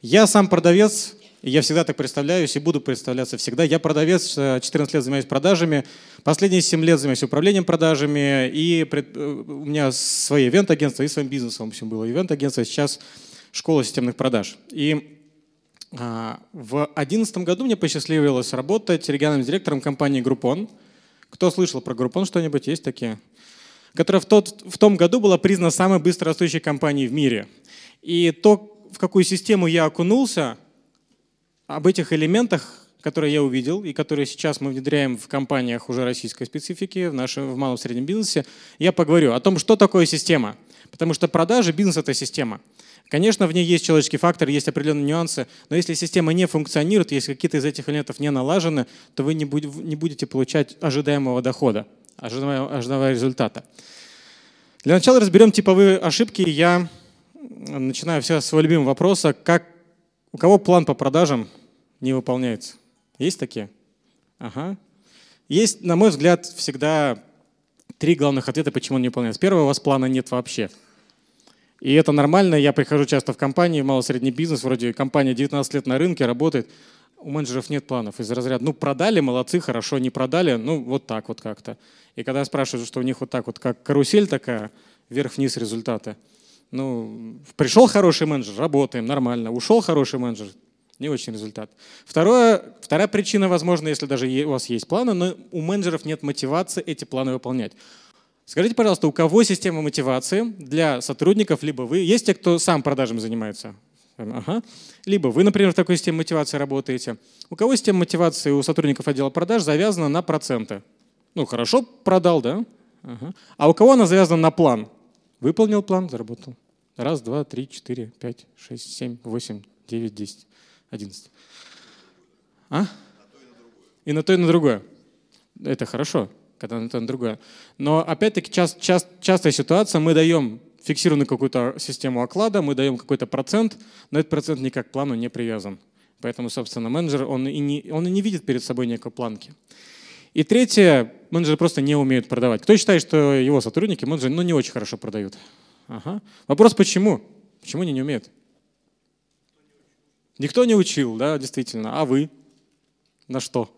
Я сам продавец, и я всегда так представляюсь и буду представляться всегда. Я продавец, 14 э, лет занимаюсь продажами, последние 7 лет занимаюсь управлением продажами, и э, у меня свои ивент-агентство и своим бизнесом всем было ивент-агентство, сейчас школа системных продаж. И а, в 2011 году мне посчастливилось работать региональным директором компании Groupon. Кто слышал про Groupon что-нибудь? Есть такие? Которая в, тот, в том году была признана самой быстрорастущей компанией в мире. И то, в какую систему я окунулся, об этих элементах, которые я увидел и которые сейчас мы внедряем в компаниях уже российской специфики, в нашем в малом среднем бизнесе, я поговорю о том, что такое система. Потому что продажи, бизнес — это система. Конечно, в ней есть человеческий фактор, есть определенные нюансы, но если система не функционирует, если какие-то из этих элементов не налажены, то вы не будете получать ожидаемого дохода, ожидаемого результата. Для начала разберем типовые ошибки. Я начинаю все с своего любимого вопроса. Как, у кого план по продажам не выполняется? Есть такие? Ага. Есть, на мой взгляд, всегда три главных ответа, почему он не выполняется. Первое, у вас плана нет вообще. И это нормально. Я прихожу часто в компании, в малосредний бизнес, вроде компания 19 лет на рынке, работает. У менеджеров нет планов из разряда, ну, продали, молодцы, хорошо, не продали, ну, вот так вот как-то. И когда я спрашиваю, что у них вот так вот, как карусель такая, вверх-вниз результаты – ну, пришел хороший менеджер, работаем нормально. Ушел хороший менеджер, не очень результат. Второе, вторая причина, возможно, если даже у вас есть планы, но у менеджеров нет мотивации эти планы выполнять. Скажите, пожалуйста, у кого система мотивации для сотрудников, либо вы, есть те, кто сам продажами занимается? Ага. Либо вы, например, в такой системе мотивации работаете. У кого система мотивации у сотрудников отдела продаж завязана на проценты? Ну, хорошо продал, да? Ага. А у кого она завязана на план? Выполнил план, заработал. Раз, два, три, четыре, пять, шесть, семь, восемь, девять, десять, одиннадцать. А? И на то, и на другое. Это хорошо, когда на то, и на другое. Но опять-таки част, част, частая ситуация, мы даем фиксированную какую-то систему оклада, мы даем какой-то процент, но этот процент никак к плану не привязан. Поэтому, собственно, менеджер, он и не, он и не видит перед собой некой планки. И третье, менеджеры просто не умеют продавать. Кто считает, что его сотрудники, менеджеры, ну не очень хорошо продают? Ага. Вопрос почему? Почему они не умеют? Никто не учил, да, действительно. А вы? На что?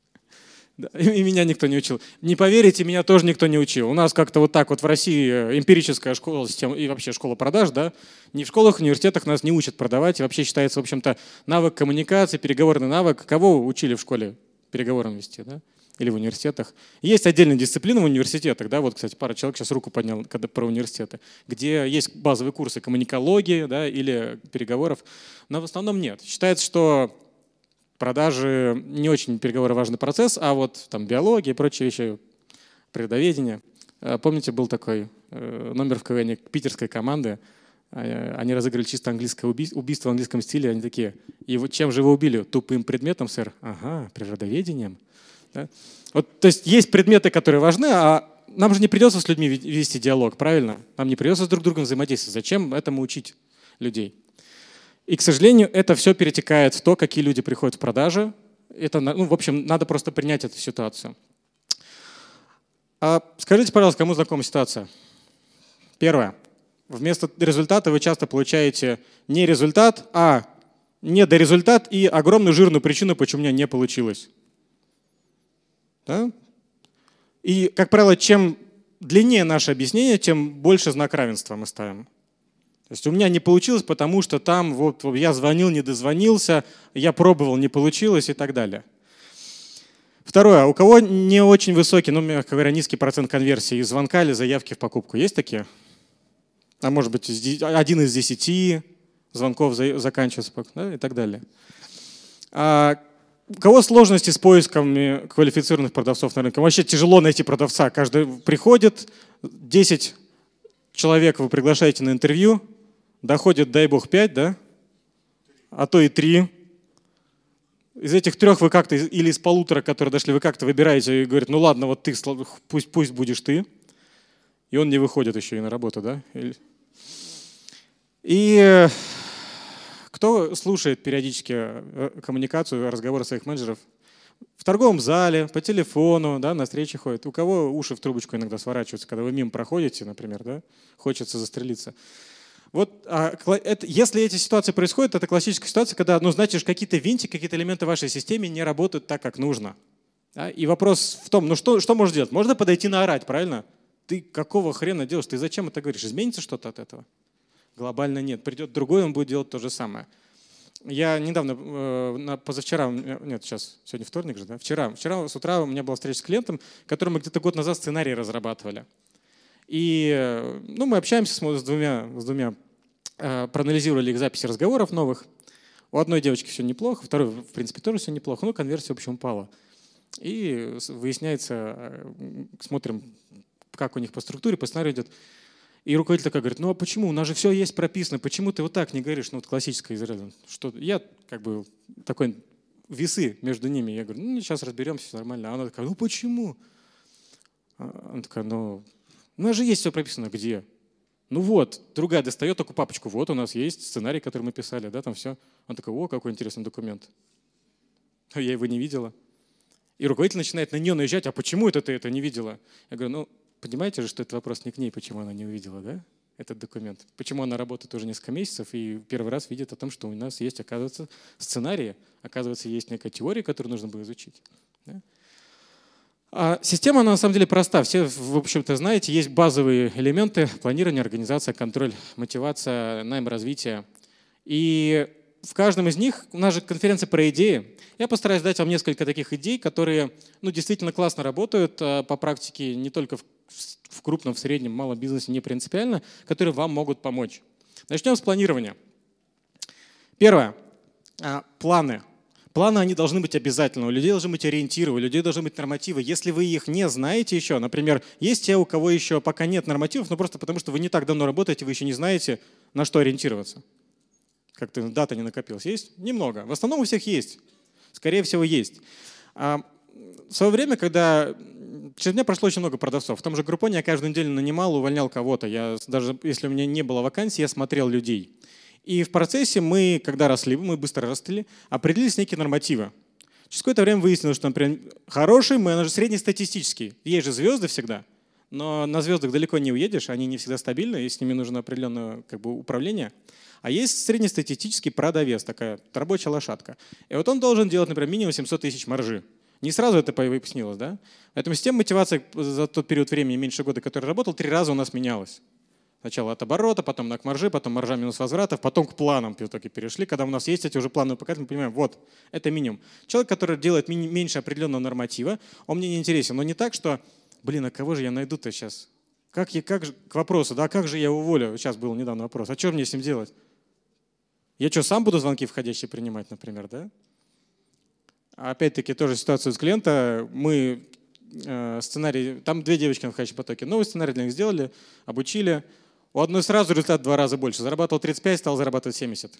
И меня никто не учил. Не поверите, меня тоже никто не учил. У нас как-то вот так вот в России э, эмпирическая школа система, и вообще школа продаж, да, ни в школах, в университетах нас не учат продавать. И вообще считается, в общем-то, навык коммуникации, переговорный навык. Кого учили в школе? переговорам вести, да? или в университетах. Есть отдельная дисциплина в университетах, да, вот, кстати, пара человек сейчас руку поднял когда, про университеты, где есть базовые курсы коммуникологии да, или переговоров, но в основном нет. Считается, что продажи не очень переговоры важный процесс, а вот там биология и прочие вещи, природоведение. Э, помните, был такой э, номер в КВН питерской команды, а, э, они разыграли чисто английское убийство, убийство в английском стиле. Они такие, и вот чем же вы убили? Тупым предметом, сэр? Ага, природоведением. Да? Вот, то есть есть предметы, которые важны, а нам же не придется с людьми вести диалог, правильно? Нам не придется с друг другом взаимодействовать. Зачем этому учить людей? И, к сожалению, это все перетекает в то, какие люди приходят в продажи. Это, ну, в общем, надо просто принять эту ситуацию. А скажите, пожалуйста, кому знакома ситуация? Первое. Вместо результата вы часто получаете не результат, а не до результат и огромную жирную причину, почему у меня не получилось. Да? И, как правило, чем длиннее наше объяснение, тем больше знак равенства мы ставим. То есть у меня не получилось, потому что там вот я звонил, не дозвонился, я пробовал, не получилось и так далее. Второе. У кого не очень высокий, ну, мягко говоря, низкий процент конверсии из звонка или заявки в покупку? Есть такие? а может быть один из десяти звонков заканчивается да, и так далее. А у кого сложности с поиском квалифицированных продавцов на рынке? Вообще тяжело найти продавца. Каждый приходит, 10 человек вы приглашаете на интервью, доходит, дай бог, 5, да? А то и 3. Из этих трех вы как-то, или из полутора, которые дошли, вы как-то выбираете и говорите, ну ладно, вот ты, пусть, пусть будешь ты. И он не выходит еще и на работу, да? И э, кто слушает периодически э, коммуникацию, разговоры своих менеджеров? В торговом зале, по телефону, да, на встрече ходят. У кого уши в трубочку иногда сворачиваются, когда вы мимо проходите, например, да? Хочется застрелиться. Вот а, это, если эти ситуации происходят, это классическая ситуация, когда, ну, значит, какие-то винтики, какие-то элементы вашей системы не работают так, как нужно. Да? И вопрос в том, ну что, что можно делать? Можно подойти наорать, правильно? ты какого хрена делаешь? Ты зачем это говоришь? Изменится что-то от этого? Глобально нет. Придет другой, он будет делать то же самое. Я недавно, э, позавчера, нет, сейчас, сегодня вторник же, да? Вчера, вчера с утра у меня была встреча с клиентом, которым мы где-то год назад сценарий разрабатывали. И э, ну, мы общаемся с, с двумя, с двумя э, проанализировали их записи разговоров новых. У одной девочки все неплохо, у второй, в принципе, тоже все неплохо, но конверсия, в общем, упала. И выясняется, смотрим как у них по структуре, по сценарию идет. И руководитель такой говорит, ну а почему, у нас же все есть прописано, почему ты вот так не говоришь, ну вот классическое Израиль, что я как бы такой весы между ними, я говорю, ну сейчас разберемся, все нормально. А она такая, ну почему? А, она такая, ну у нас же есть все прописано, где? Ну вот, другая достает такую папочку, вот у нас есть сценарий, который мы писали, да, там все. Он такой, о, какой интересный документ. А я его не видела. И руководитель начинает на нее наезжать, а почему это ты это не видела? Я говорю, ну, Понимаете же, что этот вопрос не к ней, почему она не увидела, да? этот документ. Почему она работает уже несколько месяцев и первый раз видит о том, что у нас есть, оказывается, сценарии, оказывается, есть некая теория, которую нужно было изучить. Да? А система, она на самом деле проста. Все, в общем-то, знаете, есть базовые элементы планирования, организация, контроль, мотивация, найм, развитие. И в каждом из них у нас же конференция про идеи. Я постараюсь дать вам несколько таких идей, которые ну, действительно классно работают а, по практике не только в в крупном, в среднем, малом бизнесе не принципиально, которые вам могут помочь. Начнем с планирования. Первое. А, планы. Планы, они должны быть обязательно. У людей должны быть ориентиры, у людей должны быть нормативы. Если вы их не знаете еще, например, есть те, у кого еще пока нет нормативов, но ну, просто потому что вы не так давно работаете, вы еще не знаете, на что ориентироваться. Как-то дата не накопилась. Есть? Немного. В основном у всех есть. Скорее всего, есть. А, в свое время, когда через меня прошло очень много продавцов. В том же Группоне я каждую неделю нанимал, увольнял кого-то. Я даже если у меня не было вакансий, я смотрел людей. И в процессе мы, когда росли, мы быстро росли, определились некие нормативы. Через какое-то время выяснилось, что, например, хороший менеджер, среднестатистический. Есть же звезды всегда, но на звездах далеко не уедешь, они не всегда стабильны, и с ними нужно определенное как бы, управление. А есть среднестатистический продавец, такая рабочая лошадка. И вот он должен делать, например, минимум 700 тысяч маржи. Не сразу это выяснилось, да? Поэтому система мотивации за тот период времени, меньше года, который работал, три раза у нас менялась. Сначала от оборота, потом на к маржи, потом маржа минус возвратов, потом к планам в итоге перешли. Когда у нас есть эти уже плановые показатели, мы понимаем, вот, это минимум. Человек, который делает меньше определенного норматива, он мне не интересен. Но не так, что, блин, а кого же я найду-то сейчас? Как я, как же, к вопросу, да, как же я уволю? Сейчас был недавно вопрос. А что мне с ним делать? Я что, сам буду звонки входящие принимать, например, да? Опять-таки тоже ситуацию с клиента. Мы э, сценарий, там две девочки на входящем потоке. Новый сценарий для них сделали, обучили. У одной сразу результат в два раза больше. Зарабатывал 35, стал зарабатывать 70.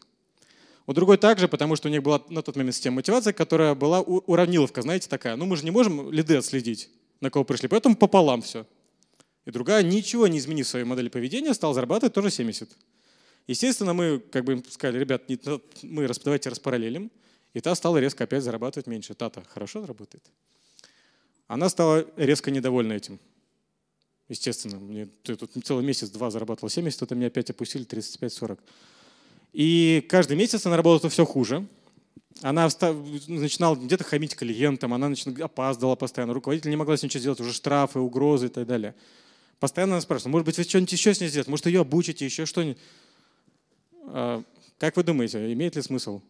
У другой также, потому что у них была на тот момент система мотивации, которая была уравниловка, знаете, такая. Ну мы же не можем лиды отследить, на кого пришли, поэтому пополам все. И другая, ничего не изменив в своей модели поведения, стал зарабатывать тоже 70. Естественно, мы как бы им сказали, ребят, ну, мы давайте распараллелим. И та стала резко опять зарабатывать меньше. Тата хорошо работает. Она стала резко недовольна этим. Естественно, мне, ты тут целый месяц-два зарабатывал 70, а тут меня опять опустили 35-40. И каждый месяц она работала все хуже. Она начинала где-то хамить клиентам, она начин... опаздывала постоянно, руководитель не могла с ней ничего сделать, уже штрафы, угрозы и так далее. Постоянно она спрашивала, может быть, вы что-нибудь еще с ней сделаете, может, ее обучите, еще что-нибудь. А, как вы думаете, имеет ли смысл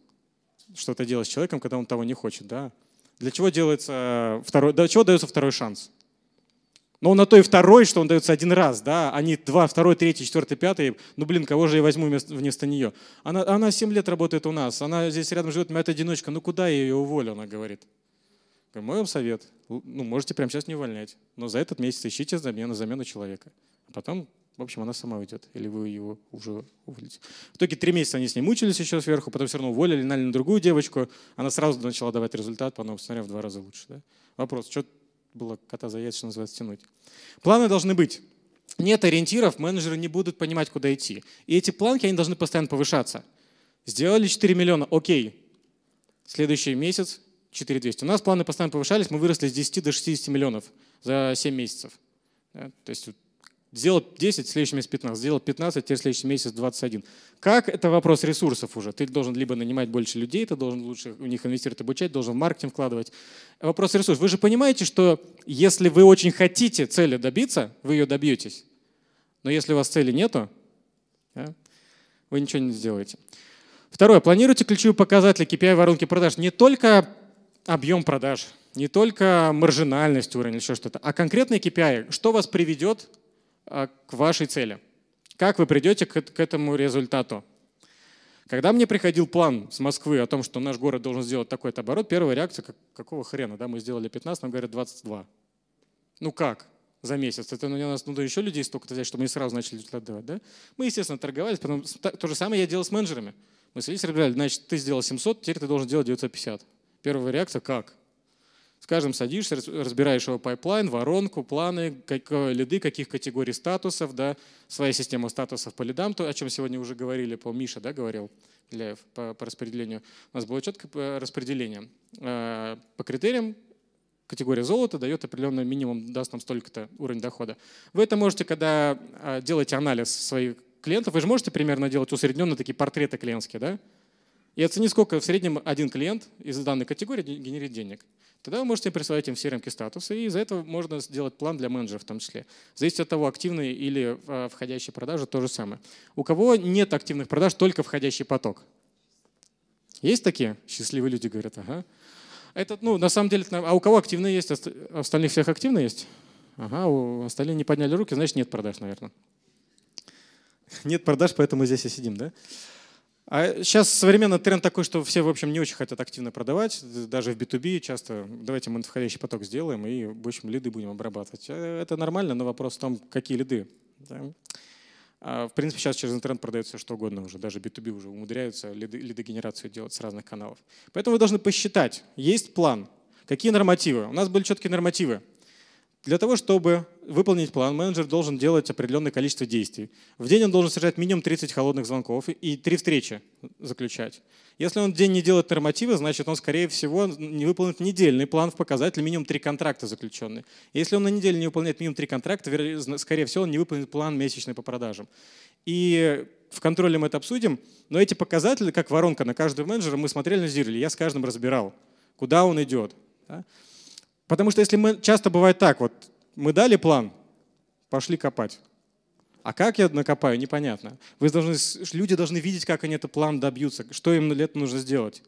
что-то делать с человеком, когда он того не хочет, да? Для чего делается э, второй, для чего дается второй шанс? Но ну, он на то и второй, что он дается один раз, да, а не два, второй, третий, четвертый, пятый. Ну, блин, кого же я возьму вместо, вместо нее? Она, она 7 лет работает у нас, она здесь рядом живет, моя одиночка. Ну, куда я ее уволю, она говорит. мой вам совет, ну, можете прямо сейчас не увольнять, но за этот месяц ищите замену, замену человека. А потом в общем, она сама уйдет, или вы его уже уволите. В итоге три месяца они с ней мучились еще сверху, потом все равно уволили, наняли на другую девочку. Она сразу начала давать результат по новым сценариям в два раза лучше. Да? Вопрос, что было кота за яйца, что называется, тянуть. Планы должны быть. Нет ориентиров, менеджеры не будут понимать, куда идти. И эти планки, они должны постоянно повышаться. Сделали 4 миллиона, окей. Следующий месяц 4200. У нас планы постоянно повышались, мы выросли с 10 до 60 миллионов за 7 месяцев. То есть Сделал 10, в следующий месяц 15, сделал 15, теперь следующий месяц 21. Как? Это вопрос ресурсов уже. Ты должен либо нанимать больше людей, ты должен лучше у них инвестировать, обучать, должен в маркетинг вкладывать. Вопрос ресурсов. Вы же понимаете, что если вы очень хотите цели добиться, вы ее добьетесь. Но если у вас цели нету, вы ничего не сделаете. Второе. Планируйте ключевые показатели KPI воронки продаж. Не только объем продаж, не только маржинальность уровень или еще что-то, а конкретные KPI. Что вас приведет а, к вашей цели. Как вы придете к этому результату? Когда мне приходил план с Москвы о том, что наш город должен сделать такой-то оборот, первая реакция, как, какого хрена, да, мы сделали 15, нам говорят 22. Ну как за месяц? Это у нас надо ну, еще людей столько-то взять, чтобы они сразу начали результат давать, да? Мы, естественно, торговались, потом то же самое я делал с менеджерами. Мы садились, ребята, значит, ты сделал 700, теперь ты должен делать 950. Первая реакция, как? Скажем, садишься, разбираешь его пайплайн, воронку, планы, как, э, лиды, каких категорий статусов, да, своя система статусов по лидам, то, о чем сегодня уже говорили, по Мише, да, говорил Ляев по, по распределению. У нас было четкое э, распределение. Э, по критериям категория золота дает определенный минимум, даст нам столько-то уровень дохода. Вы это можете, когда делаете анализ своих клиентов, вы же можете примерно делать усредненно такие портреты клиентские, да? И оценить сколько в среднем один клиент из данной категории генерит денег. Тогда вы можете присылать им все рамки статуса, и из за этого можно сделать план для менеджера в том числе. Зависит от того, активные или а, входящие продажи, то же самое. У кого нет активных продаж, только входящий поток. Есть такие? Счастливые люди говорят, ага. Это, ну, на самом деле, а у кого активные есть? А остальных всех активные есть? Ага, у остальных не подняли руки, значит, нет продаж, наверное. Нет продаж, поэтому здесь и сидим, да? А сейчас современный тренд такой, что все, в общем, не очень хотят активно продавать. Даже в B2B часто давайте мы входящий поток сделаем и, в общем, лиды будем обрабатывать. Э, это нормально, но вопрос в том, какие лиды. Да. А, в принципе, сейчас через интернет продается все что угодно уже. Даже B2B уже умудряются лиды, лидогенерацию делать с разных каналов. Поэтому вы должны посчитать. Есть план. Какие нормативы? У нас были четкие нормативы. Для того, чтобы выполнить план, менеджер должен делать определенное количество действий. В день он должен совершать минимум 30 холодных звонков и 3 встречи заключать. Если он в день не делает нормативы, значит он, скорее всего, не выполнит недельный план в показатель минимум 3 контракта заключенные. Если он на неделю не выполняет минимум 3 контракта, скорее всего, он не выполнит план месячный по продажам. И в контроле мы это обсудим, но эти показатели, как воронка на каждого менеджера, мы смотрели, анализировали, я с каждым разбирал, куда он идет. Да? Потому что если мы часто бывает так, вот мы дали план, пошли копать. А как я накопаю, непонятно. Вы должны, люди должны видеть, как они этот план добьются, что им лет нужно сделать.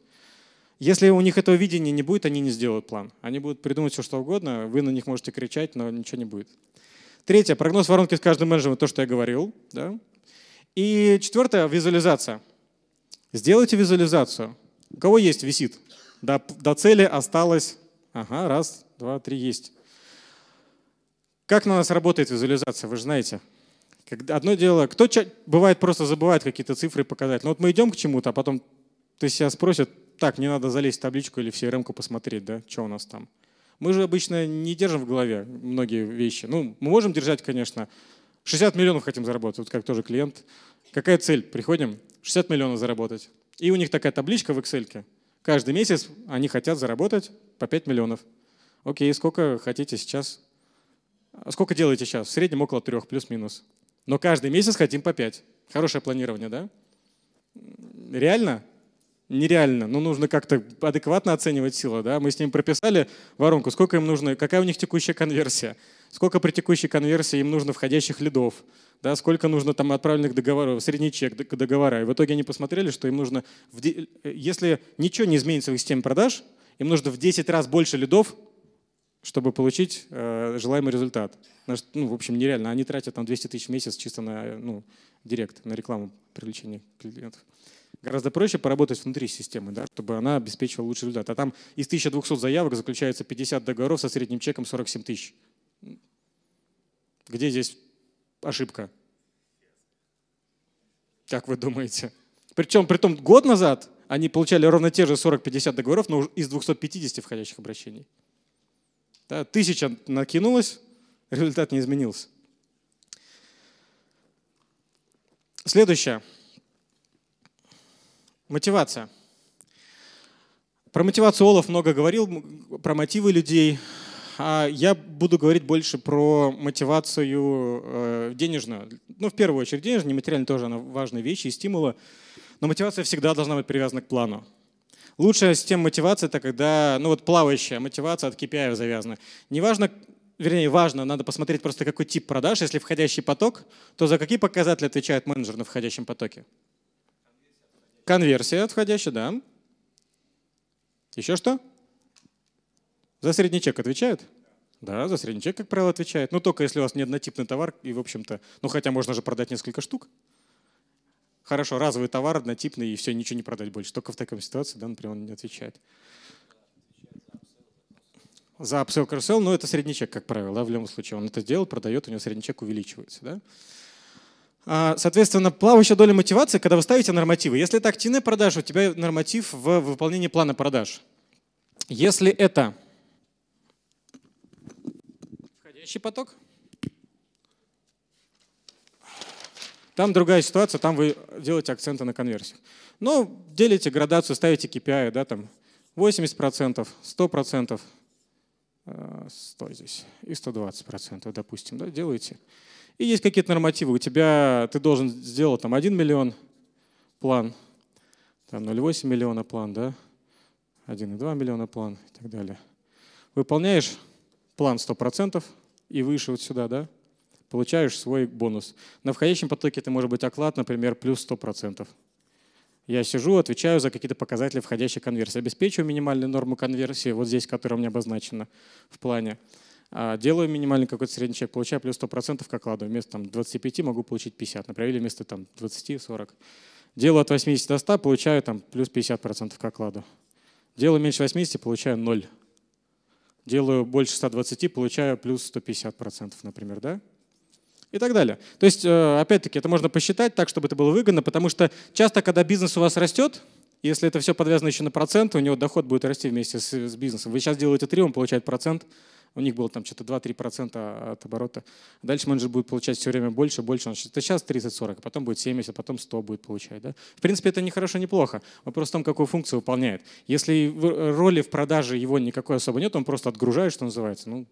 Если у них этого видения не будет, они не сделают план. Они будут придумать все, что угодно, вы на них можете кричать, но ничего не будет. Третье, прогноз воронки с каждым менеджером, то, что я говорил. Да? И четвертое, визуализация. Сделайте визуализацию. У кого есть висит? До, до цели осталось Ага, раз, два, три есть. Как на нас работает визуализация, вы же знаете. Одно дело, кто бывает просто забывает какие-то цифры показать. Но ну, вот мы идем к чему-то, а потом ты себя спросят, так, не надо залезть в табличку или в CRM-ку посмотреть, да, что у нас там. Мы же обычно не держим в голове многие вещи. Ну, мы можем держать, конечно. 60 миллионов хотим заработать, вот как тоже клиент. Какая цель? Приходим, 60 миллионов заработать. И у них такая табличка в Excel. -ке. Каждый месяц они хотят заработать по 5 миллионов. Окей, сколько хотите сейчас? Сколько делаете сейчас? В среднем около трех, плюс-минус. Но каждый месяц хотим по 5. Хорошее планирование, да? Реально? нереально. но нужно как-то адекватно оценивать силу, Да? Мы с ним прописали воронку, сколько им нужно, какая у них текущая конверсия, сколько при текущей конверсии им нужно входящих лидов, да, сколько нужно там отправленных договоров, средний чек договора. И в итоге они посмотрели, что им нужно, в... Э, если ничего не изменится в их системе продаж, им нужно в 10 раз больше лидов, чтобы получить э, желаемый результат. Ну, в общем, нереально. Они тратят там 200 тысяч в месяц чисто на э, ну, директ, на рекламу привлечения клиентов гораздо проще поработать внутри системы, да, чтобы она обеспечивала лучший результат. А там из 1200 заявок заключается 50 договоров со средним чеком 47 тысяч. Где здесь ошибка? Как вы думаете? Причем, при том, год назад они получали ровно те же 40-50 договоров, но из 250 входящих обращений. Да, тысяча накинулась, результат не изменился. Следующее. Мотивация. Про мотивацию Олаф много говорил, про мотивы людей. А я буду говорить больше про мотивацию э, денежную. Ну, в первую очередь, денежная, материально тоже она важная вещь и стимула. Но мотивация всегда должна быть привязана к плану. Лучшая система мотивации – это когда ну вот плавающая мотивация от KPI завязана. Неважно, вернее, важно, надо посмотреть просто какой тип продаж. Если входящий поток, то за какие показатели отвечает менеджер на входящем потоке. Конверсия отходящая, да. Еще что? За средний чек отвечают? Да, за средний чек, как правило, отвечает. Но ну, только если у вас не однотипный товар, и, в общем-то, ну хотя можно же продать несколько штук. Хорошо, разовый товар, однотипный, и все, ничего не продать больше. Только в такой ситуации, да, например, он не отвечает. За upsell, carousel, ну это средний чек, как правило, да, в любом случае. Он это сделал, продает, у него средний чек увеличивается, да. А, соответственно, плавающая доля мотивации, когда вы ставите нормативы. Если это активная продажа, у тебя норматив в выполнении плана продаж. Если это входящий поток, там другая ситуация, там вы делаете акценты на конверсию. Но ну, делите градацию, ставите KPI, да, там 80%, 100%, 100 здесь и 120%, допустим, да, делаете. И есть какие-то нормативы. У тебя ты должен сделать там 1 миллион план, там 0,8 миллиона план, да? 1,2 миллиона план и так далее. Выполняешь план 100% и выше вот сюда, да? Получаешь свой бонус. На входящем потоке это может быть оклад, например, плюс 100%. Я сижу, отвечаю за какие-то показатели входящей конверсии, обеспечиваю минимальную норму конверсии, вот здесь, которая у меня обозначена в плане. А, делаю минимальный какой-то средний чек, получаю плюс 100% к окладу. Вместо там, 25 могу получить 50, например, или вместо там, 20-40. Делаю от 80 до 100, получаю там, плюс 50% к окладу. Делаю меньше 80, получаю 0. Делаю больше 120, получаю плюс 150%, например. Да? и так далее. То есть, э, опять-таки, это можно посчитать так, чтобы это было выгодно, потому что часто, когда бизнес у вас растет, если это все подвязано еще на процент, у него доход будет расти вместе с, с бизнесом. Вы сейчас делаете 3, он получает процент, у них было там что-то 2-3% от оборота. Дальше менеджер будет получать все время больше, больше. Он считает, сейчас 30-40, потом будет 70, а потом 100 будет получать. Да? В принципе, это не хорошо, не плохо. Вопрос в том, какую функцию выполняет. Если э, роли в продаже его никакой особо нет, он просто отгружает, что называется. Ну,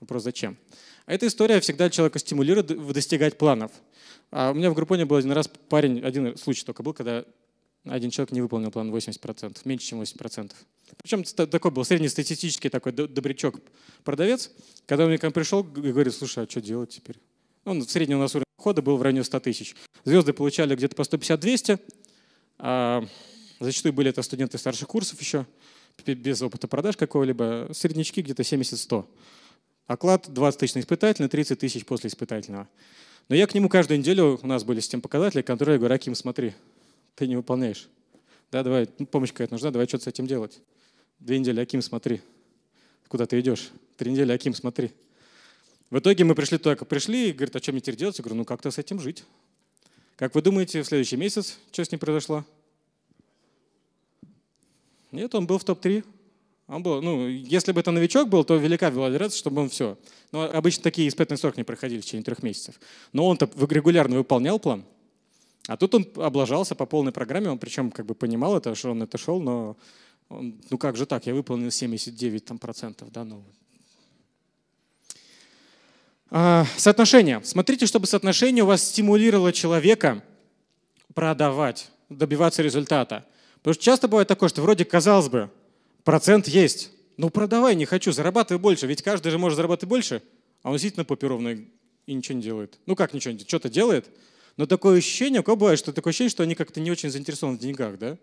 вопрос зачем? А эта история всегда человека стимулирует достигать планов. А у меня в Группоне был один раз парень, один случай только был, когда один человек не выполнил план 80%, меньше, чем 80%. Причем такой был среднестатистический такой добрячок-продавец, когда он ко мне пришел и говорит, слушай, а что делать теперь? Он в среднем у нас уровень хода был в районе 100 тысяч. Звезды получали где-то по 150-200, а зачастую были это студенты старших курсов еще, без опыта продаж какого-либо, среднячки где-то 70-100. Оклад 20 тысяч на испытательный, 30 тысяч после испытательного. Но я к нему каждую неделю, у нас были с тем показатели, которые я говорю, Аким, смотри, ты не выполняешь. Да, давай, ну, помощь какая-то нужна, давай что-то с этим делать. Две недели, Аким, смотри, куда ты идешь. Три недели, Аким, смотри. В итоге мы пришли только пришли и говорит, а что мне теперь делать? Я говорю, ну как-то с этим жить. Как вы думаете, в следующий месяц что с ним произошло? Нет, он был в топ-3. Он был, ну, если бы это новичок был, то велика была вероятность, чтобы он все. Но обычно такие испытанные сроки не проходили в течение трех месяцев. Но он-то регулярно выполнял план – а тут он облажался по полной программе, он причем как бы понимал это, что он это шел, но он, ну как же так, я выполнил 79 там, процентов, да, ну. А, соотношение. Смотрите, чтобы соотношение у вас стимулировало человека продавать, добиваться результата. Потому что часто бывает такое, что вроде, казалось бы, процент есть, ну продавай, не хочу, зарабатывай больше, ведь каждый же может зарабатывать больше, а он сидит на попе ровно и ничего не делает. Ну как ничего не делает? Что-то делает, но такое ощущение, у кого бывает, что такое ощущение, что они как-то не очень заинтересованы в деньгах, да?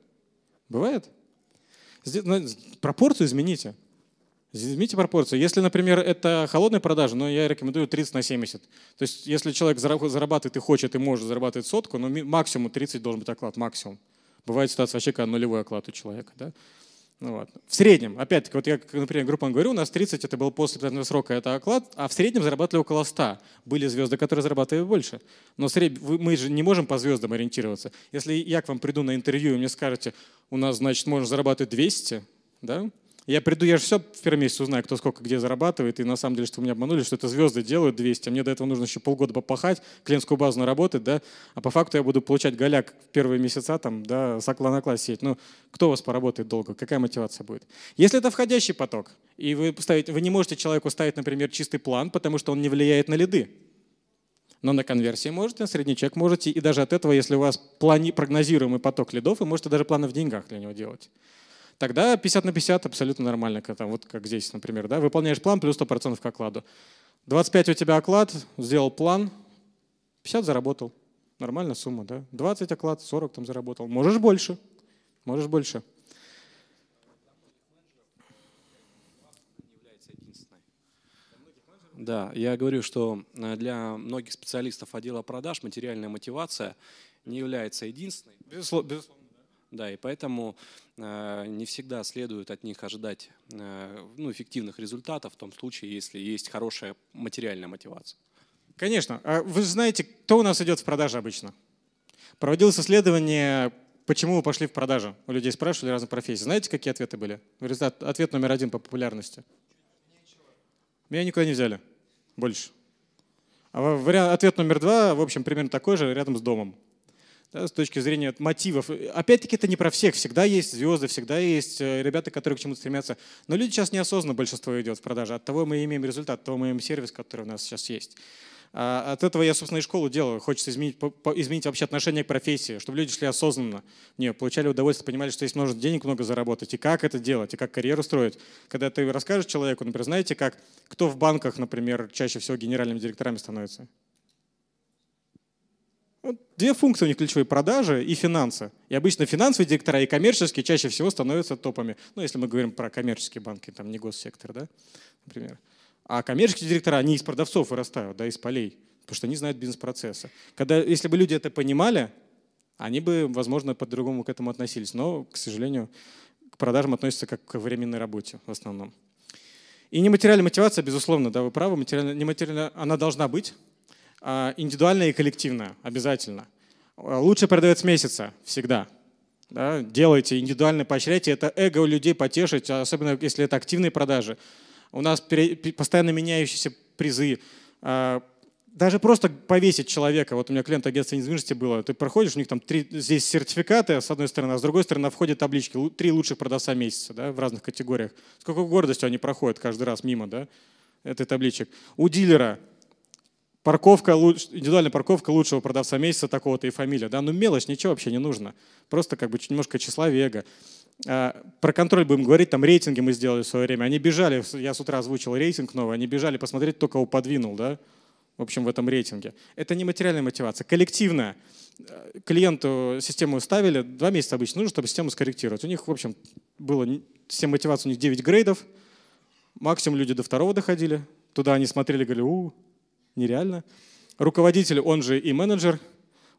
Бывает? Ну, пропорцию измените. Измените пропорцию. Если, например, это холодная продажа, но ну, я рекомендую 30 на 70. То есть если человек зарабатывает и хочет, и может зарабатывать сотку, но максимум 30 должен быть оклад, максимум. Бывает ситуация вообще, когда нулевой оклад у человека. Да? Ну вот. В среднем, опять-таки, вот я, например, группам говорю, у нас 30 это был после пятого срока, это оклад, а в среднем зарабатывали около 100. Были звезды, которые зарабатывали больше. Но сред... мы же не можем по звездам ориентироваться. Если я к вам приду на интервью и мне скажете, у нас, значит, можно зарабатывать 200, да? Я приду, я же все в первом месяце узнаю, кто сколько где зарабатывает, и на самом деле, что меня обманули, что это звезды делают 200, а мне до этого нужно еще полгода попахать, клиентскую базу наработать, да, а по факту я буду получать голяк в первые месяца, там, да, сакла на класс сеть. Ну, кто у вас поработает долго, какая мотивация будет? Если это входящий поток, и вы, ставите, вы не можете человеку ставить, например, чистый план, потому что он не влияет на лиды, но на конверсии можете, на средний чек можете, и даже от этого, если у вас плани, прогнозируемый поток лидов, вы можете даже планы в деньгах для него делать тогда 50 на 50 абсолютно нормально. Когда, вот как здесь, например. Да? Выполняешь план плюс 100% к окладу. 25 у тебя оклад, сделал план, 50 заработал. Нормальная сумма, да? 20 оклад, 40 там заработал. Можешь больше, можешь больше. Да, я говорю, что э, для многих специалистов отдела продаж материальная мотивация не является единственной. Безусловно. безусловно да. да, и поэтому Э, не всегда следует от них ожидать э, ну, эффективных результатов в том случае, если есть хорошая материальная мотивация. Конечно. А вы же знаете, кто у нас идет в продажи обычно? Проводилось исследование, почему вы пошли в продажу. У людей спрашивали разные профессии. Знаете, какие ответы были? Результат, ответ номер один по популярности. Меня никуда не взяли. Больше. А ответ номер два, в общем, примерно такой же, рядом с домом да, с точки зрения мотивов. Опять-таки это не про всех. Всегда есть звезды, всегда есть э, ребята, которые к чему-то стремятся. Но люди сейчас неосознанно большинство идет в продажу. От того мы имеем результат, от того мы имеем сервис, который у нас сейчас есть. А от этого я, собственно, и школу делаю. Хочется изменить, по, изменить вообще отношение к профессии, чтобы люди шли осознанно, не получали удовольствие, понимали, что есть можно денег много заработать, и как это делать, и как карьеру строить. Когда ты расскажешь человеку, например, знаете, как кто в банках, например, чаще всего генеральными директорами становится? две функции у них ключевые – продажи и финансы. И обычно финансовые директора и коммерческие чаще всего становятся топами. Ну, если мы говорим про коммерческие банки, там не госсектор, да, например. А коммерческие директора, они из продавцов вырастают, да, из полей, потому что они знают бизнес-процессы. Когда, если бы люди это понимали, они бы, возможно, по-другому к этому относились. Но, к сожалению, к продажам относятся как к временной работе в основном. И нематериальная мотивация, безусловно, да, вы правы, материальная, нематериальная, она должна быть, а, Индивидуальное и коллективное обязательно. А, Лучший продавец месяца всегда. Да, делайте индивидуально, поощряйте. Это эго у людей потешить, особенно если это активные продажи. У нас постоянно меняющиеся призы. А, даже просто повесить человека. Вот у меня клиент агентства недвижимости было. Ты проходишь, у них там три здесь сертификаты с одной стороны, а с другой стороны на входе таблички. Три лучших продавца месяца да, в разных категориях. с какой гордостью они проходят каждый раз мимо да, этой табличек. У дилера парковка, индивидуальная парковка лучшего продавца месяца такого-то и фамилия. Да? Ну мелочь, ничего вообще не нужно. Просто как бы немножко тщеславие, а, про контроль будем говорить, там рейтинги мы сделали в свое время. Они бежали, я с утра озвучил рейтинг новый, они бежали посмотреть, только кого подвинул, да, в общем, в этом рейтинге. Это не материальная мотивация, коллективная. Э, клиенту систему ставили, два месяца обычно нужно, чтобы систему скорректировать. У них, в общем, было, система мотивации у них 9 грейдов, максимум люди до второго доходили, туда они смотрели, говорили, у, -у, -у нереально. Руководитель, он же и менеджер,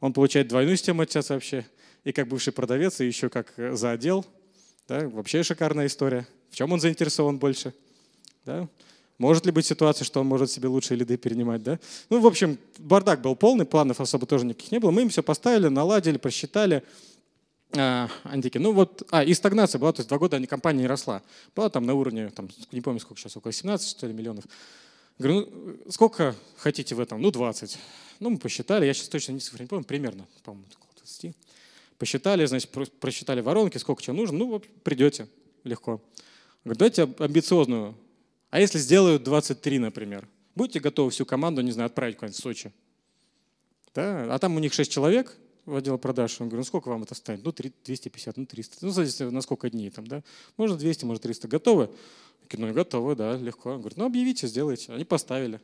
он получает двойную систему сейчас вообще, и как бывший продавец, и еще как э, за отдел. Да, вообще шикарная история. В чем он заинтересован больше? Да? Может ли быть ситуация, что он может себе лучшие лиды перенимать, да? Ну, в общем, бардак был полный, планов особо тоже никаких не было. Мы им все поставили, наладили, просчитали. А, антики. Ну вот, а, и стагнация была, то есть два года компания не росла. Была там на уровне, там, не помню сколько сейчас, около 17 что ли, миллионов. Говорю, ну, сколько хотите в этом? Ну, 20. Ну, мы посчитали, я сейчас точно не цифры не помню, примерно, по-моему, около 20. Посчитали, значит, просчитали воронки, сколько чего нужно, ну, придете легко. Говорю, давайте амбициозную. А если сделаю 23, например? Будете готовы всю команду, не знаю, отправить куда-нибудь в Сочи? Да? А там у них 6 человек в отдел продаж. Он говорит, ну сколько вам это станет? Ну 250, ну 300. Ну, зависит на сколько дней там, да? Может 200, может 300. Готовы? Говорю, ну готовы, да, легко. Он говорит, ну объявите, сделайте. Они поставили.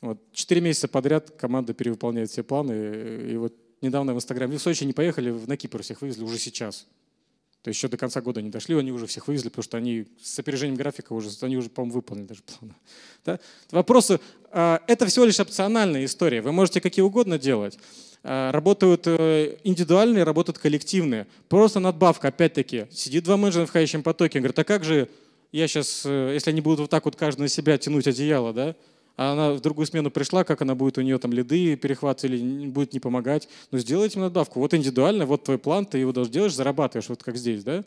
Вот, четыре месяца подряд команда перевыполняет все планы. И, и вот недавно в Инстаграме, в Сочи не поехали, на Кипр всех вывезли уже сейчас. То есть еще до конца года не дошли, они уже всех вывезли, потому что они с опережением графика уже, они уже, по-моему, выполнили даже планы. Да? Вопросы. А, это всего лишь опциональная история. Вы можете какие угодно делать. А, работают э, индивидуальные, работают коллективные. Просто надбавка, опять-таки. Сидит два менеджера в входящем потоке, говорит, а как же я сейчас, э, если они будут вот так вот каждый на себя тянуть одеяло, да, а она в другую смену пришла, как она будет у нее там лиды перехват или будет не помогать. ну сделайте им надбавку. Вот индивидуально, вот твой план, ты его даже делаешь, зарабатываешь, вот как здесь, да?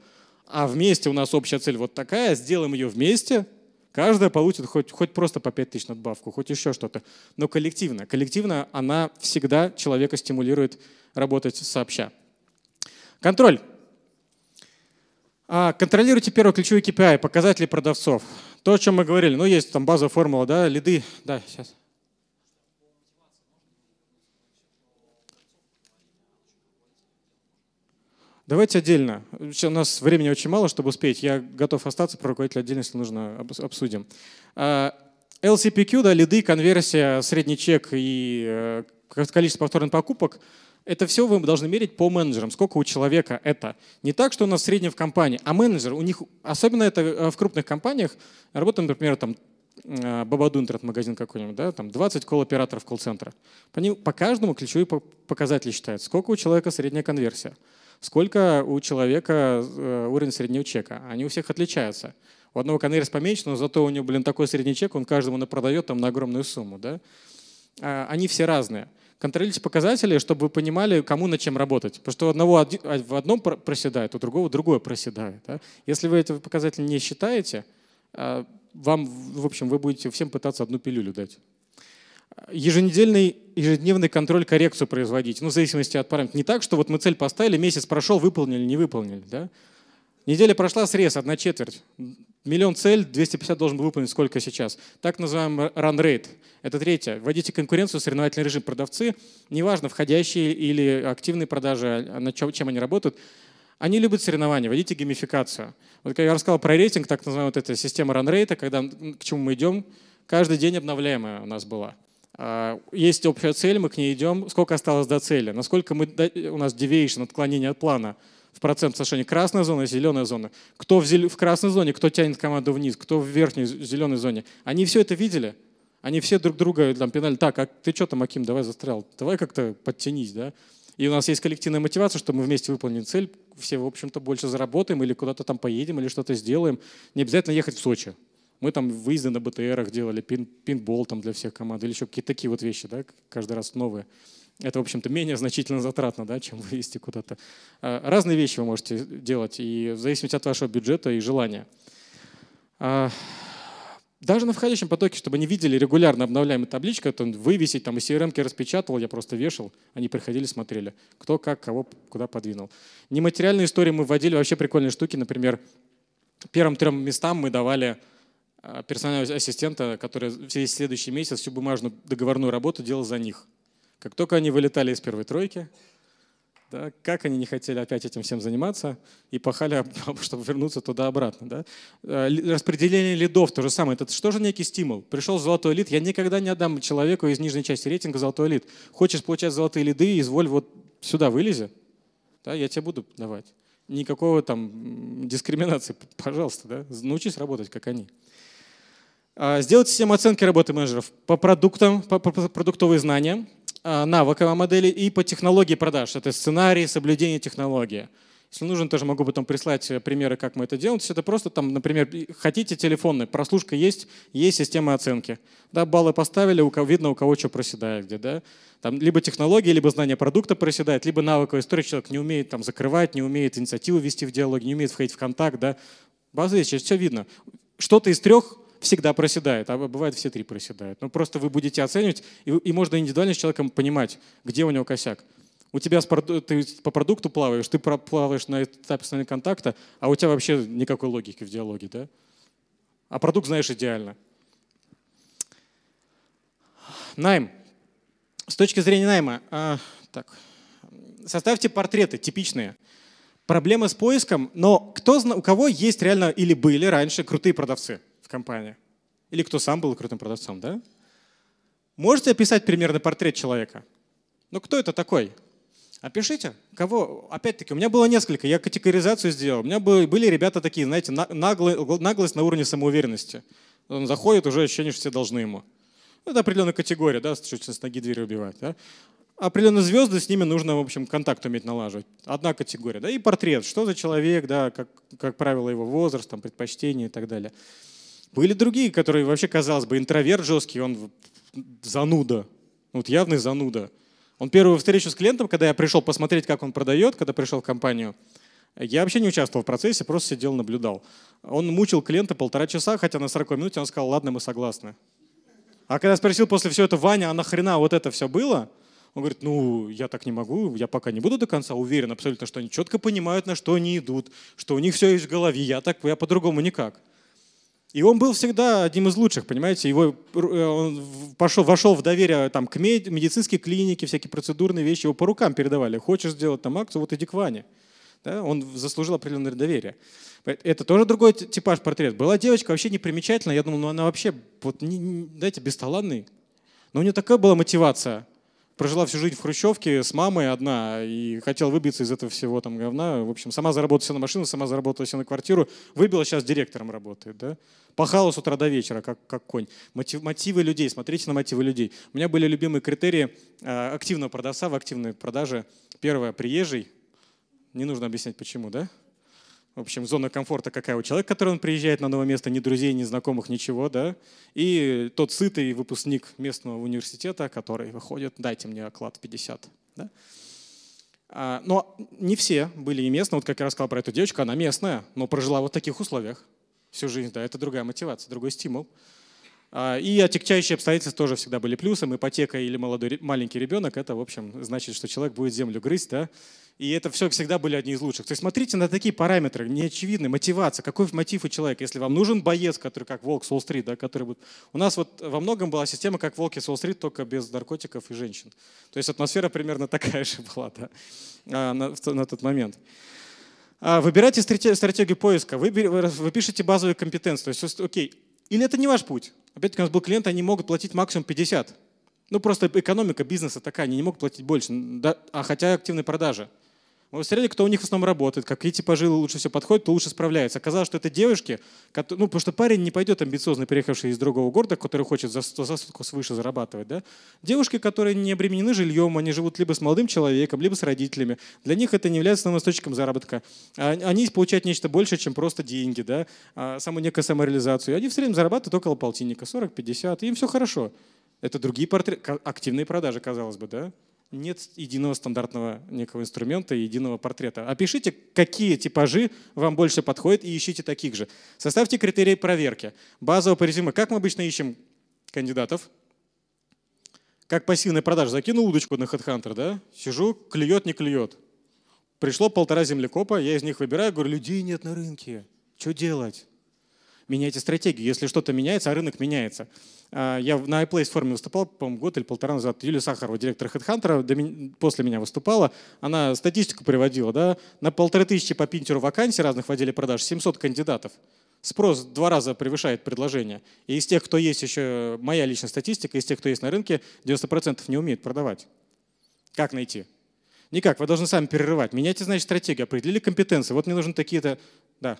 А вместе у нас общая цель вот такая, сделаем ее вместе, каждая получит хоть, хоть просто по 5 тысяч надбавку, хоть еще что-то. Но коллективно. Коллективно она всегда человека стимулирует работать сообща. Контроль. А, контролируйте первый ключевой KPI, показатели продавцов. То, о чем мы говорили. Ну, есть там базовая формула, да, лиды. Да, сейчас. Давайте отдельно. У нас времени очень мало, чтобы успеть. Я готов остаться, про руководителя отдельно, если нужно, обсудим. LCPQ, а, да, лиды, конверсия, средний чек и э, количество повторных покупок – это все вы должны мерить по менеджерам, сколько у человека это. Не так, что у нас средняя в компании, а менеджер, у них, особенно это э, в крупных компаниях, работаем, например, там э, Бабаду интернет-магазин какой-нибудь, да, там 20 колл-операторов колл-центра. По, ним, по каждому ключевой показатели считают. сколько у человека средняя конверсия, сколько у человека э, уровень среднего чека. Они у всех отличаются. У одного конверсия поменьше, но зато у него, блин, такой средний чек, он каждому продает там на огромную сумму, да. А, они все разные контролируйте показатели, чтобы вы понимали, кому над чем работать. Потому что у одного а, в одном проседает, у другого другое проседает. Да? Если вы эти показатели не считаете, а, вам, в общем, вы будете всем пытаться одну пилюлю дать. Еженедельный, ежедневный контроль, коррекцию производить, ну, в зависимости от параметров. Не так, что вот мы цель поставили, месяц прошел, выполнили, не выполнили. Да? Неделя прошла, срез, одна четверть. Миллион цель, 250 должен был выполнить сколько сейчас. Так называемый run rate. Это третье. Вводите конкуренцию, соревновательный режим. Продавцы, неважно, входящие или активные продажи, а на чем они работают, они любят соревнования, вводите геймификацию. Вот как я рассказал про рейтинг, так называемая вот эта система run rate когда, к чему мы идем, каждый день обновляемая у нас была. А, есть общая цель, мы к ней идем, сколько осталось до цели, насколько мы, у нас deviation, отклонение от плана – в процент соотношении красная зона зеленая зона. Кто в, зел... в красной зоне, кто тянет команду вниз, кто в верхней зеленой зоне. Они все это видели. Они все друг друга там пинали. Так, а ты что там, Аким, давай застрял, давай как-то подтянись, да? И у нас есть коллективная мотивация, что мы вместе выполним цель, все, в общем-то, больше заработаем или куда-то там поедем, или что-то сделаем. Не обязательно ехать в Сочи. Мы там выезды на БТРах делали, пин, пинбол там для всех команд, или еще какие-то такие вот вещи, да, каждый раз новые. Это, в общем-то, менее значительно затратно, да, чем вывести куда-то. А, разные вещи вы можете делать, и в зависимости от вашего бюджета и желания. А, даже на входящем потоке, чтобы они видели регулярно обновляемые таблички, это вывесить, там, из CRM распечатывал, я просто вешал, они приходили, смотрели, кто как, кого куда подвинул. Нематериальные истории мы вводили вообще прикольные штуки, например, первым трем местам мы давали а, персонального ассистента, который весь следующий месяц всю бумажную договорную работу делал за них. Как только они вылетали из первой тройки, да, как они не хотели опять этим всем заниматься и пахали, чтобы вернуться туда-обратно. Да? Э, распределение лидов то же самое. Это что же некий стимул? Пришел золотой лид, я никогда не отдам человеку из нижней части рейтинга золотой лид. Хочешь получать золотые лиды, изволь вот сюда вылези, да, я тебе буду давать. Никакого там дискриминации, пожалуйста, да? научись работать, как они. А, сделать систему оценки работы менеджеров по продуктам, по продуктовые знания – а, навыковой модели и по технологии продаж. Это сценарий, соблюдение технологии. Если нужно, тоже могу потом прислать э, примеры, как мы это делаем. То есть это просто там, например, хотите телефонный, прослушка есть, есть система оценки. Да, баллы поставили, у кого, видно, у кого что проседает где, да. Там либо технология, либо знание продукта проседает, либо навыковая история. Человек не умеет там закрывать, не умеет инициативу вести в диалог, не умеет входить в контакт, да. База есть, все видно. Что-то из трех всегда проседает, а бывает все три проседают. но ну, просто вы будете оценивать, и, и можно индивидуально с человеком понимать, где у него косяк. У тебя ты по продукту плаваешь, ты плаваешь на этапе основного контакта, а у тебя вообще никакой логики в диалоге, да? А продукт знаешь идеально. Найм. С точки зрения найма, а, так, составьте портреты типичные. Проблемы с поиском, но кто, у кого есть реально или были раньше крутые продавцы? компания. Или кто сам был крутым продавцом, да? Можете описать примерно портрет человека? Ну кто это такой? Опишите, кого, опять-таки, у меня было несколько, я категоризацию сделал. У меня были ребята такие, знаете, нагло, наглость на уровне самоуверенности. Он заходит, уже ощущение, что все должны ему. Ну, это определенная категория, да, чуть с ноги двери убивать. Да? Определенные звезды, с ними нужно, в общем, контакт уметь налаживать. Одна категория, да, и портрет, что за человек, да, как, как правило, его возраст, там, предпочтения и так далее. Были другие, которые вообще, казалось бы, интроверт жесткий, он зануда, вот явный зануда. Он первую встречу с клиентом, когда я пришел посмотреть, как он продает, когда пришел в компанию, я вообще не участвовал в процессе, просто сидел, наблюдал. Он мучил клиента полтора часа, хотя на 40 минуте он сказал, ладно, мы согласны. А когда спросил после всего этого, Ваня, а нахрена вот это все было? Он говорит, ну, я так не могу, я пока не буду до конца уверен абсолютно, что они четко понимают, на что они идут, что у них все есть в голове, я так, я по-другому никак. И он был всегда одним из лучших, понимаете, его, э, он пошел, вошел в доверие э, там, к мед, медицинской клинике, всякие процедурные вещи, его по рукам передавали. Хочешь сделать там акцию, вот иди к Ване. Да? Он заслужил определенное доверие. Это тоже другой типаж портрет. Была девочка вообще непримечательная, я думал, ну она вообще, вот, не, не, дайте, бесталанный. Но у нее такая была мотивация – прожила всю жизнь в Хрущевке с мамой одна и хотела выбиться из этого всего там говна. В общем, сама заработала себе на машину, сама заработала себе на квартиру, выбила, сейчас директором работает. Да? Пахала с утра до вечера, как, как конь. Мотив, мотивы людей, смотрите на мотивы людей. У меня были любимые критерии э, активного продавца в активной продаже. Первое, приезжий. Не нужно объяснять, почему, да? в общем, зона комфорта какая у человека, который он приезжает на новое место, ни друзей, ни знакомых, ничего, да, и тот сытый выпускник местного университета, который выходит, дайте мне оклад 50, да. А, но не все были и местные. Вот как я рассказал про эту девочку, она местная, но прожила вот в таких условиях всю жизнь. Да, это другая мотивация, другой стимул. А, и отягчающие обстоятельства тоже всегда были плюсом. Ипотека или молодой маленький ребенок, это, в общем, значит, что человек будет землю грызть, да, и это все всегда были одни из лучших. То есть смотрите на такие параметры, неочевидные, мотивация, какой мотив у человека. Если вам нужен боец, который как волк с Уолл-стрит, да, который будет... У нас вот во многом была система как волки с Уолл-стрит, только без наркотиков и женщин. То есть атмосфера примерно такая же была да, а, на, на тот момент. А, выбирайте стратегию поиска. Вы, вы пишете базовые компетенции. То есть, окей, или это не ваш путь. Опять-таки у нас был клиент, они могут платить максимум 50. Ну просто экономика бизнеса такая, они не могут платить больше, да, а хотя активные продажи. Мы посмотрели, кто у них в основном работает, какие типажи лучше всего подходят, то лучше справляются. Оказалось, что это девушки, которые, ну, потому что парень не пойдет амбициозно переехавший из другого города, который хочет за, за сутку свыше зарабатывать. Да? Девушки, которые не обременены жильем, они живут либо с молодым человеком, либо с родителями. Для них это не является основным источником заработка. А они получают нечто большее, чем просто деньги, да? А саму некую самореализацию. они в среднем зарабатывают около полтинника, 40-50, им все хорошо. Это другие портреты, активные продажи, казалось бы, да? нет единого стандартного некого инструмента, единого портрета. Опишите, какие типажи вам больше подходят и ищите таких же. Составьте критерии проверки. Базово по резюме. Как мы обычно ищем кандидатов? Как пассивная продажа. Закинул удочку на HeadHunter, да? Сижу, клюет, не клюет. Пришло полтора землекопа, я из них выбираю, говорю, людей нет на рынке. Что делать? Меняйте стратегию. Если что-то меняется, а рынок меняется. А, я на iPlace форуме выступал, по-моему, год или полтора назад. Юлия Сахарова, директор HeadHunter, после меня выступала. Она статистику приводила. Да? На полторы тысячи по Пинтеру вакансий разных в отделе продаж 700 кандидатов. Спрос два раза превышает предложение. И из тех, кто есть еще, моя личная статистика, из тех, кто есть на рынке, 90% не умеет продавать. Как найти? Никак, вы должны сами перерывать. Меняйте, значит, стратегию, определили компетенции. Вот мне нужны такие-то... Да.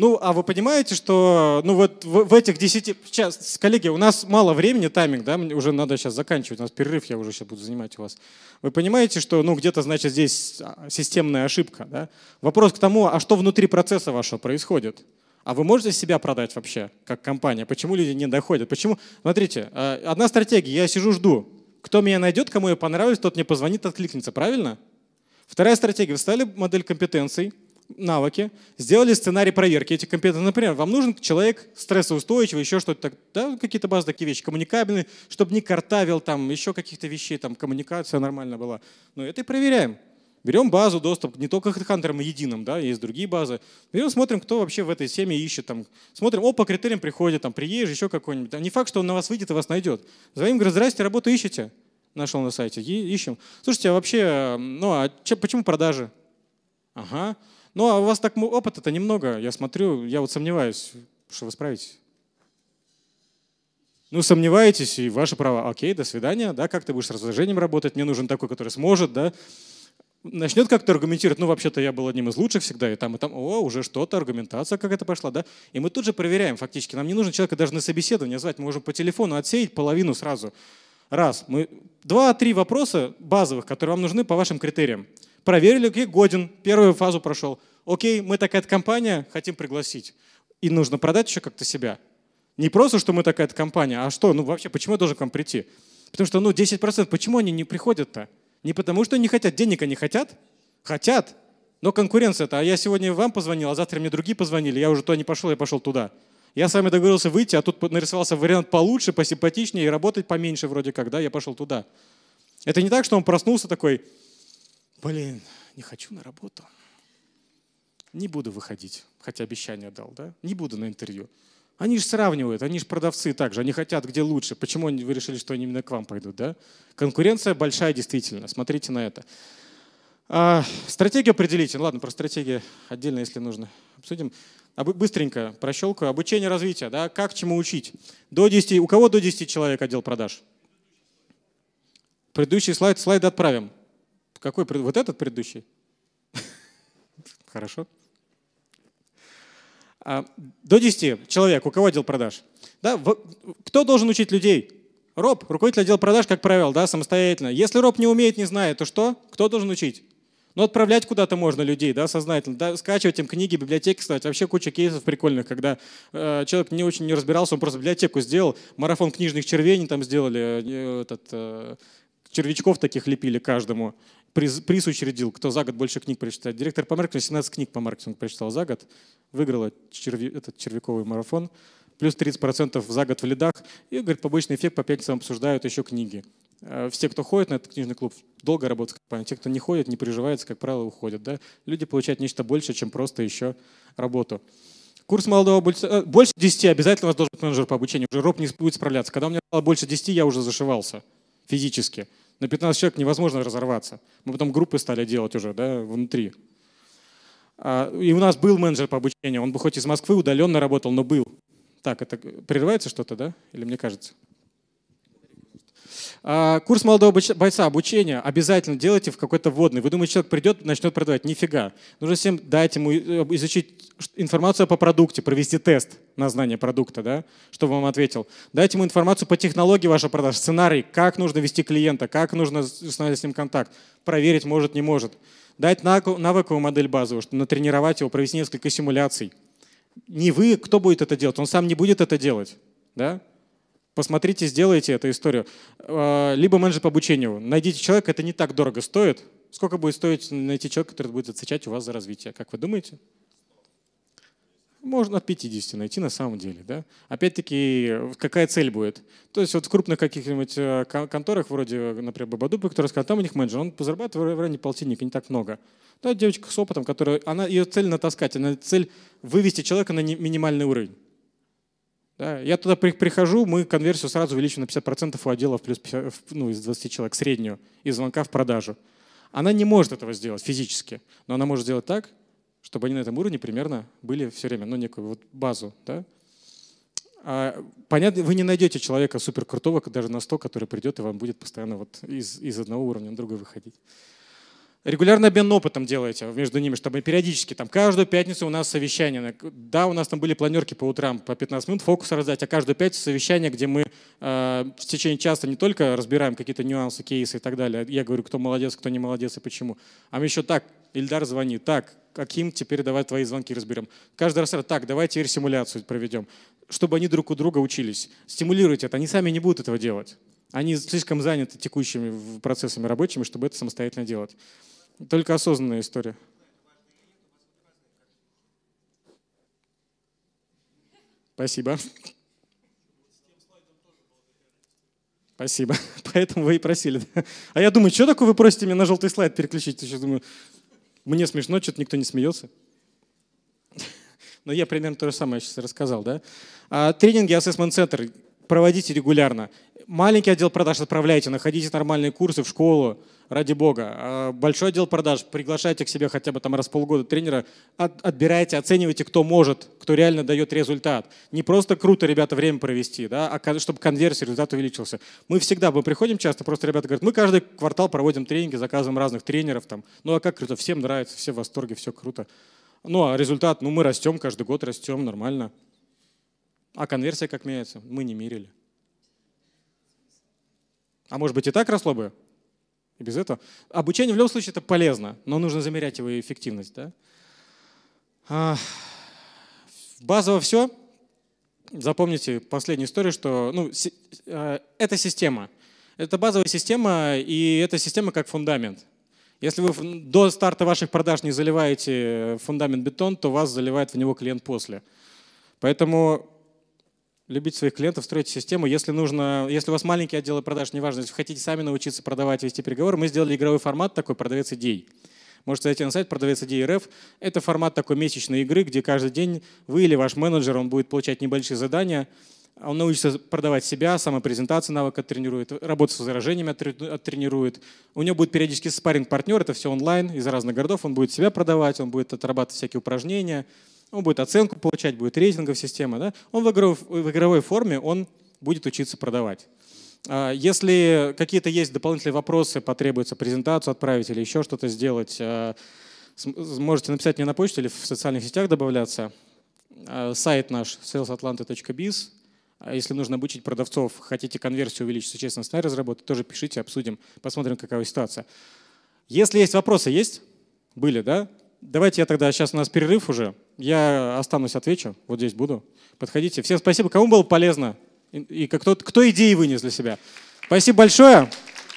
Ну, а вы понимаете, что ну, вот в, в этих 10... Сейчас, коллеги, у нас мало времени, тайминг, да, мне уже надо сейчас заканчивать, у нас перерыв, я уже сейчас буду занимать у вас. Вы понимаете, что ну, где-то, значит, здесь а, системная ошибка. Да? Вопрос к тому, а что внутри процесса вашего происходит? А вы можете себя продать вообще, как компания? Почему люди не доходят? Почему? Смотрите, а, одна стратегия, я сижу, жду. Кто меня найдет, кому я понравлюсь, тот мне позвонит, откликнется, правильно? Вторая стратегия. Вы стали модель компетенций, навыки, сделали сценарий проверки этих компетенций. Например, вам нужен человек стрессоустойчивый, еще что-то, да, какие-то базы, такие вещи, коммуникабельные, чтобы не картавил там еще каких-то вещей, там коммуникация нормально была. Но ну, это и проверяем. Берем базу, доступ не только HeadHunter единым, да, есть другие базы. Берем, смотрим, кто вообще в этой семье ищет. Там, смотрим, о, по критериям приходит, там, приезжий, еще какой-нибудь. А не факт, что он на вас выйдет и вас найдет. Звоним, говорит, здрасте, работу ищете? Нашел на сайте, ищем. Слушайте, а вообще, ну а че, почему продажи? Ага. Ну, а у вас так опыта-то немного. Я смотрю, я вот сомневаюсь, что вы справитесь. Ну, сомневаетесь, и ваше право. Окей, до свидания, да, как ты будешь с разложением работать, мне нужен такой, который сможет, да. Начнет как-то аргументировать, ну, вообще-то я был одним из лучших всегда, и там, и там, о, уже что-то, аргументация как это пошла, да. И мы тут же проверяем фактически. Нам не нужно человека даже на собеседование звать, мы можем по телефону отсеять половину сразу. Раз. Мы... Два-три вопроса базовых, которые вам нужны по вашим критериям. Проверили, окей, годен, первую фазу прошел. Окей, мы такая-то компания, хотим пригласить. И нужно продать еще как-то себя. Не просто, что мы такая-то компания, а что, ну вообще, почему я должен к вам прийти? Потому что, ну, 10%, почему они не приходят-то? Не потому, что не хотят, денег они хотят? Хотят, но конкуренция-то. А я сегодня вам позвонил, а завтра мне другие позвонили, я уже то не пошел, я пошел туда. Я с вами договорился выйти, а тут нарисовался вариант получше, посимпатичнее и работать поменьше вроде как, да, я пошел туда. Это не так, что он проснулся такой, блин, не хочу на работу. Не буду выходить, хотя обещание дал, да? Не буду на интервью. Они же сравнивают, они же продавцы также, они хотят где лучше. Почему вы решили, что они именно к вам пойдут, да? Конкуренция большая действительно, смотрите на это. А, стратегию определите. Ну Ладно, про стратегию отдельно, если нужно, обсудим. А быстренько прощелкаю. Обучение развития, да, как чему учить. До 10, у кого до 10 человек отдел продаж? Предыдущий слайд, слайды отправим. Какой? Вот этот предыдущий? Хорошо. А, до 10 человек, у кого отдел продаж? Да, кто должен учить людей? Роб, руководитель отдела продаж, как правило, да, самостоятельно. Если Роб не умеет, не знает, то что? Кто должен учить? Ну, отправлять куда-то можно людей, да, сознательно, да, скачивать им книги, библиотеки, кстати, вообще куча кейсов прикольных, когда э, человек не очень не разбирался, он просто библиотеку сделал, марафон книжных червей они там сделали, э, этот, э, червячков таких лепили каждому, приз, приз учредил, кто за год больше книг прочитает. Директор по маркетингу 17 книг по маркетингу прочитал за год, выиграла черви, этот червяковый марафон, плюс 30% за год в лидах, и, говорит, побочный эффект по пятницам обсуждают еще книги. Э, все, кто ходит на этот книжный клуб, долго работают в компании. Те, кто не ходит, не приживается, как правило, уходят. Да? Люди получают нечто большее, чем просто еще работу. Курс молодого бульца... Э, больше 10 обязательно у вас должен быть менеджер по обучению. Уже роб не будет справляться. Когда у меня стало больше 10, я уже зашивался физически. На 15 человек невозможно разорваться. Мы потом группы стали делать уже да, внутри. А, и у нас был менеджер по обучению. Он бы хоть из Москвы удаленно работал, но был. Так, это прерывается что-то, да? Или мне кажется? А, курс молодого бойца, обучение обязательно делайте в какой-то вводный. Вы думаете, человек придет, начнет продавать? Нифига. Нужно всем дать ему э, изучить информацию по продукте, провести тест на знание продукта, да, чтобы он вам ответил. Дайте ему информацию по технологии вашей продажи, сценарий, как нужно вести клиента, как нужно установить с ним контакт, проверить может, не может. Дать навыковую модель базовую, чтобы натренировать его, провести несколько симуляций. Не вы, кто будет это делать, он сам не будет это делать. Да? Посмотрите, сделайте эту историю. Э, либо менеджер по обучению. Найдите человека, это не так дорого стоит. Сколько будет стоить найти человека, который будет отвечать у вас за развитие? Как вы думаете? Можно от 50 найти на самом деле. Да? Опять-таки, какая цель будет? То есть вот в крупных каких-нибудь э, конторах, вроде, например, Бабадупы, который сказал, там у них менеджер, он зарабатывает в районе полтинника, не так много. Да, девочка с опытом, которая, она, ее цель натаскать, она цель вывести человека на минимальный уровень. Да, я туда прихожу, мы конверсию сразу увеличим на 50% у отделов плюс 50, ну, из 20 человек среднюю, из звонка в продажу. Она не может этого сделать физически, но она может сделать так, чтобы они на этом уровне примерно были все время, ну, некую вот базу. Да? А, понятно, вы не найдете человека суперкрутого, даже на 100, который придет и вам будет постоянно вот из, из одного уровня на другой выходить регулярный обмен опытом делаете между ними, чтобы периодически, там, каждую пятницу у нас совещание. Да, у нас там были планерки по утрам, по 15 минут фокус раздать, а каждую пятницу совещание, где мы э, в течение часа не только разбираем какие-то нюансы, кейсы и так далее. Я говорю, кто молодец, кто не молодец и почему. А мы еще так, Ильдар звонит, так, каким теперь давать твои звонки разберем. Каждый раз, так, давайте теперь симуляцию проведем, чтобы они друг у друга учились. Стимулируйте это, они сами не будут этого делать. Они слишком заняты текущими процессами рабочими, чтобы это самостоятельно делать. Только осознанная история. Спасибо. Спасибо. Поэтому вы и просили. А я думаю, что такое вы просите меня на желтый слайд переключить? Я думаю, мне смешно, что-то никто не смеется. Но я примерно то же самое сейчас рассказал. Да? А, тренинги Assessment Center проводите регулярно. Маленький отдел продаж отправляйте, находите нормальные курсы в школу, ради бога. А большой отдел продаж приглашайте к себе хотя бы там раз в полгода тренера, от, отбирайте, оценивайте, кто может, кто реально дает результат. Не просто круто, ребята, время провести, да, а чтобы конверсия, результат увеличился. Мы всегда, мы приходим часто, просто ребята говорят, мы каждый квартал проводим тренинги, заказываем разных тренеров там. Ну а как круто, всем нравится, все в восторге, все круто. Ну а результат, ну мы растем, каждый год растем, нормально. А конверсия как меняется? Мы не мерили. А может быть и так росло бы? И без этого. Обучение в любом случае это полезно, но нужно замерять его эффективность. Да? А, базово все. Запомните последнюю историю, что ну, си, э, это система. Это базовая система, и эта система как фундамент. Если вы до старта ваших продаж не заливаете э, фундамент бетон, то вас заливает в него клиент после. Поэтому любить своих клиентов, строить систему. Если нужно, если у вас маленькие отделы продаж, неважно, если вы хотите сами научиться продавать, вести переговоры, мы сделали игровой формат такой, продавец идей. Можете зайти на сайт продавец идеи РФ. Это формат такой месячной игры, где каждый день вы или ваш менеджер, он будет получать небольшие задания, он научится продавать себя, самопрезентацию навык оттренирует, работу с возражениями оттренирует. У него будет периодически спаринг партнер это все онлайн из разных городов. Он будет себя продавать, он будет отрабатывать всякие упражнения, он будет оценку получать, будет рейтинговая система, да? он в игровой, в игровой форме он будет учиться продавать. А, если какие-то есть дополнительные вопросы, потребуется презентацию отправить или еще что-то сделать, а, можете написать мне на почту или в социальных сетях добавляться. А, сайт наш salesatlanta.biz. Если нужно обучить продавцов, хотите конверсию увеличить существенно с разработать, тоже пишите, обсудим, посмотрим, какая ситуация. Если есть вопросы, есть? Были, да? Давайте я тогда, сейчас у нас перерыв уже. Я останусь, отвечу. Вот здесь буду. Подходите. Всем спасибо. Кому было полезно? И, и кто, кто идеи вынес для себя? Спасибо большое.